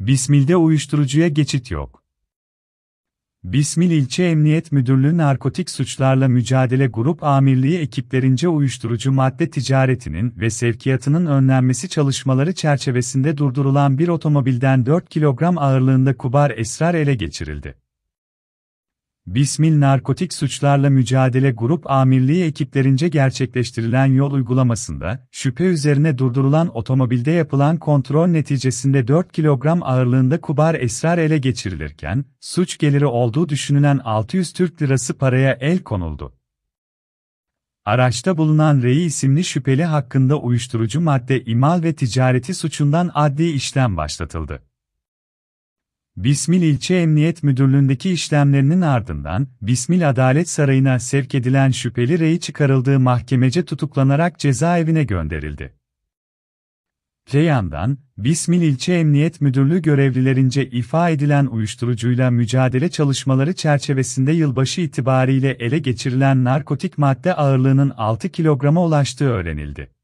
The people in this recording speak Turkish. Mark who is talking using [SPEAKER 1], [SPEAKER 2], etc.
[SPEAKER 1] Bismil'de uyuşturucuya geçit yok. Bismil İlçe Emniyet Müdürlüğü Narkotik Suçlarla Mücadele Grup Amirliği ekiplerince uyuşturucu madde ticaretinin ve sevkiyatının önlenmesi çalışmaları çerçevesinde durdurulan bir otomobilden 4 kilogram ağırlığında kubar esrar ele geçirildi. Bismil Narkotik Suçlarla Mücadele Grup Amirliği ekiplerince gerçekleştirilen yol uygulamasında, şüphe üzerine durdurulan otomobilde yapılan kontrol neticesinde 4 kilogram ağırlığında kubar esrar ele geçirilirken, suç geliri olduğu düşünülen 600 Türk lirası paraya el konuldu. Araçta bulunan Rey isimli şüpheli hakkında uyuşturucu madde imal ve ticareti suçundan adli işlem başlatıldı. Bismil İlçe Emniyet Müdürlüğü'ndeki işlemlerinin ardından Bismil Adalet Sarayı'na sevk edilen şüpheli reyi çıkarıldığı mahkemece tutuklanarak cezaevine gönderildi. Te Bismil İlçe Emniyet Müdürlüğü görevlilerince ifa edilen uyuşturucuyla mücadele çalışmaları çerçevesinde yılbaşı itibariyle ele geçirilen narkotik madde ağırlığının 6 kilograma ulaştığı öğrenildi.